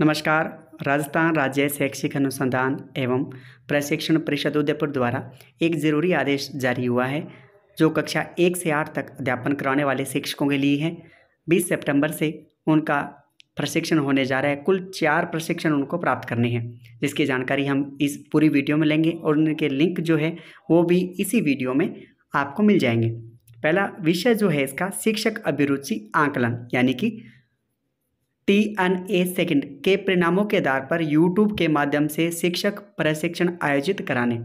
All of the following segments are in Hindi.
नमस्कार राजस्थान राज्य शैक्षिक अनुसंधान एवं प्रशिक्षण परिषद उदयपुर द्वारा एक ज़रूरी आदेश जारी हुआ है जो कक्षा एक से आठ तक अध्यापन कराने वाले शिक्षकों के लिए है बीस सितंबर से उनका प्रशिक्षण होने जा रहा है कुल चार प्रशिक्षण उनको प्राप्त करने हैं जिसकी जानकारी हम इस पूरी वीडियो में लेंगे और उनके लिंक जो है वो भी इसी वीडियो में आपको मिल जाएंगे पहला विषय जो है इसका शिक्षक अभिरुचि आंकलन यानी कि टी एन ए सेकेंड के परिणामों के आधार पर यूट्यूब के माध्यम से शिक्षक प्रशिक्षण आयोजित कराने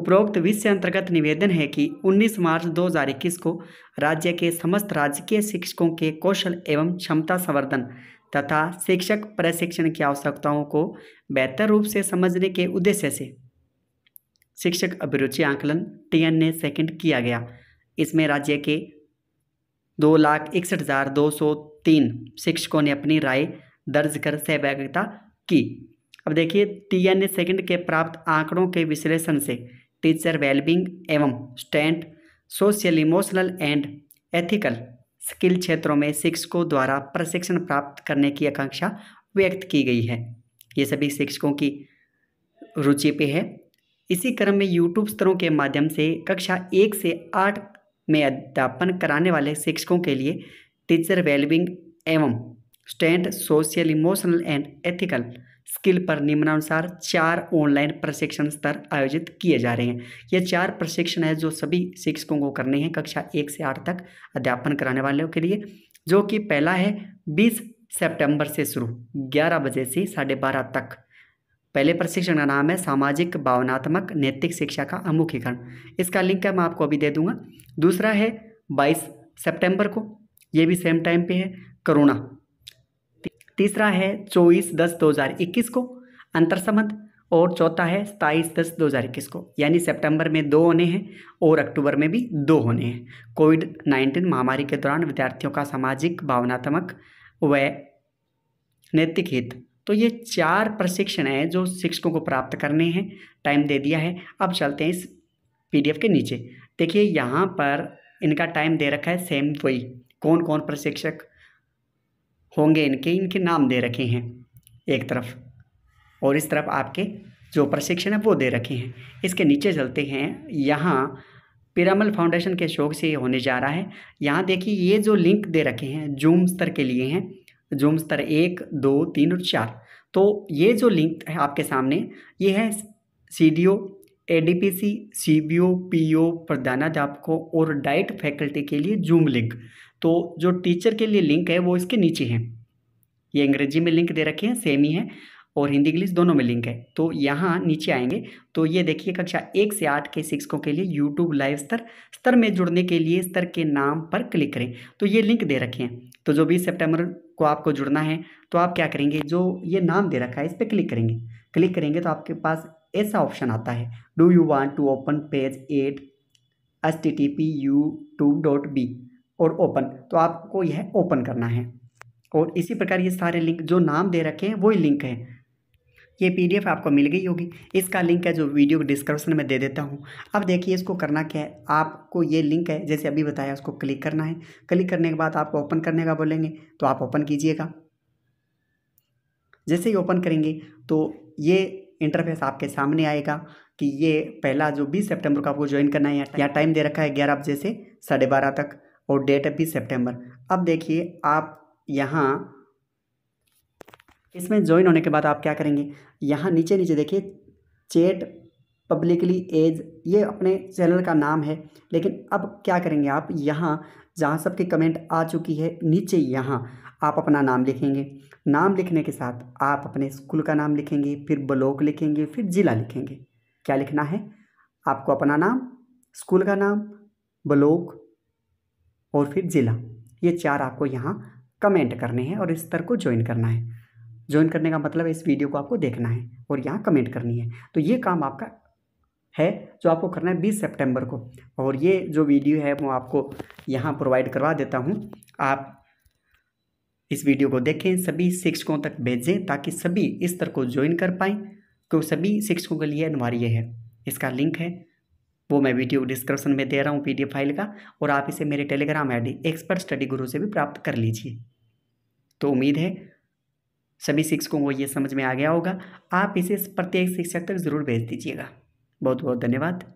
उपरोक्त विषय अंतर्गत निवेदन है कि 19 मार्च 2021 को राज्य के समस्त राजकीय शिक्षकों के कौशल एवं क्षमता संवर्धन तथा शिक्षक प्रशिक्षण की आवश्यकताओं को बेहतर रूप से समझने के उद्देश्य से शिक्षक अभिरुचि आंकलन टी एन ए सेकेंड किया गया इसमें राज्य के दो लाख इकसठ हज़ार दो सौ तीन शिक्षकों ने अपनी राय दर्ज कर सहभागिता की अब देखिए टी एन ए सेकेंड के प्राप्त आंकड़ों के विश्लेषण से टीचर वेलबिंग एवं stand social emotional and ethical skill क्षेत्रों में शिक्षकों द्वारा प्रशिक्षण प्राप्त करने की आकांक्षा व्यक्त की गई है ये सभी शिक्षकों की रुचि पे है इसी क्रम में यूट्यूब स्तरों के माध्यम से कक्षा एक से आठ में अध्यापन कराने वाले शिक्षकों के लिए टीचर वेलबिंग एवं stand social emotional and ethical skill पर निम्नानुसार चार ऑनलाइन प्रशिक्षण स्तर आयोजित किए जा रहे हैं ये चार प्रशिक्षण है जो सभी शिक्षकों को करने हैं कक्षा एक से आठ तक अध्यापन कराने वालों के लिए जो कि पहला है बीस सितंबर से शुरू ग्यारह बजे से साढ़े बारह तक पहले प्रशिक्षण का नाम है सामाजिक भावनात्मक नैतिक शिक्षा का अमुखीकरण इसका लिंक मैं आपको अभी दे दूंगा दूसरा है बाईस सेप्टेम्बर को ये भी सेम टाइम पे है करुणा तीसरा है चौबीस दस दो हज़ार इक्कीस को संबंध और चौथा है सताईस दस दो हज़ार इक्कीस को यानी सितंबर में दो होने हैं और अक्टूबर में भी दो होने हैं कोविड नाइन्टीन महामारी के दौरान विद्यार्थियों का सामाजिक भावनात्मक व नैतिक हित तो ये चार प्रशिक्षण हैं जो शिक्षकों को प्राप्त करने हैं टाइम दे दिया है अब चलते हैं इस पीडीएफ के नीचे देखिए यहाँ पर इनका टाइम दे रखा है सेम वही कौन कौन प्रशिक्षक होंगे इनके इनके नाम दे रखे हैं एक तरफ और इस तरफ आपके जो प्रशिक्षण है वो दे रखे हैं इसके नीचे चलते हैं यहाँ पिरामल फाउंडेशन के शौक से ये होने जा रहा है यहाँ देखिए ये जो लिंक दे रखे हैं जूम स्तर के लिए हैं जूम स्तर एक दो तीन और चार तो ये जो लिंक है आपके सामने ये है C D O ADPC CBO PO प्रधानाध्यापकों और डाइट फैकल्टी के लिए जूम लिंक तो जो टीचर के लिए लिंक है वो इसके नीचे है ये अंग्रेजी में लिंक दे रखे हैं सेम ही है और हिंदी इंग्लिश दोनों में लिंक है तो यहाँ नीचे आएंगे तो ये देखिए कक्षा एक से आठ के शिक्षकों के लिए यूट्यूब लाइव स्तर स्तर में जुड़ने के लिए स्तर के नाम पर क्लिक करें तो ये लिंक दे रखे हैं तो जो बीस सितंबर को आपको जुड़ना है तो आप क्या करेंगे जो ये नाम दे रखा है इस पर क्लिक करेंगे क्लिक करेंगे तो आपके पास ऐसा ऑप्शन आता है do you want to open page at S T T P U two dot B और ओपन तो आपको यह ओपन करना है और इसी प्रकार ये सारे लिंक जो नाम दे रखे हैं वही लिंक है ये पीडीएफ आपको मिल गई होगी इसका लिंक है जो वीडियो डिस्क्रिप्शन में दे देता हूँ अब देखिए इसको करना क्या है आपको ये लिंक है जैसे अभी बताया उसको क्लिक करना है क्लिक करने के बाद आपको ओपन करने का बोलेंगे तो आप ओपन कीजिएगा जैसे ही ओपन करेंगे तो ये इंटरफेस आपके सामने आएगा कि ये पहला जो बीस सितंबर को आपको ज्वाइन करना है या टाइम दे रखा है ग्यारह बजे से साढ़े बारह तक और डेट है बीस सेप्टेम्बर अब देखिए आप यहाँ इसमें ज्वाइन होने के बाद आप क्या करेंगे यहाँ नीचे नीचे देखिए चेट पब्लिकली एज ये अपने चैनल का नाम है लेकिन अब क्या करेंगे आप यहाँ जहाँ सबके कमेंट आ चुकी है नीचे यहाँ आप अपना नाम लिखेंगे नाम लिखने के साथ आप अपने स्कूल का नाम लिखेंगे फिर ब्लॉक लिखेंगे फिर ज़िला लिखेंगे क्या लिखना है आपको अपना नाम स्कूल का नाम ब्लॉक और फिर ज़िला ये चार आपको यहाँ कमेंट करने हैं और इस स्तर को ज्वाइन करना है ज्वाइन करने का मतलब इस वीडियो को आपको देखना है और यहाँ कमेंट करनी है तो ये काम आपका है जो आपको करना है बीस सितंबर को और ये जो वीडियो है वो आपको यहाँ प्रोवाइड करवा देता हूँ आप इस वीडियो को देखें सभी शिक्षकों तक भेजें ताकि सभी इस तरह को ज्वाइन कर पाएँ क्योंकि तो सभी शिक्षकों के लिए अनिवार्य है इसका लिंक है वो मैं वीडियो डिस्क्रिप्शन में दे रहा हूँ पीडीएफ फाइल का और आप इसे मेरे टेलीग्राम आईडी एक्सपर्ट स्टडी गुरु से भी प्राप्त कर लीजिए तो उम्मीद है सभी शिक्षकों को ये समझ में आ गया होगा आप इसे प्रत्येक शिक्षक तक ज़रूर भेज दीजिएगा बहुत बहुत धन्यवाद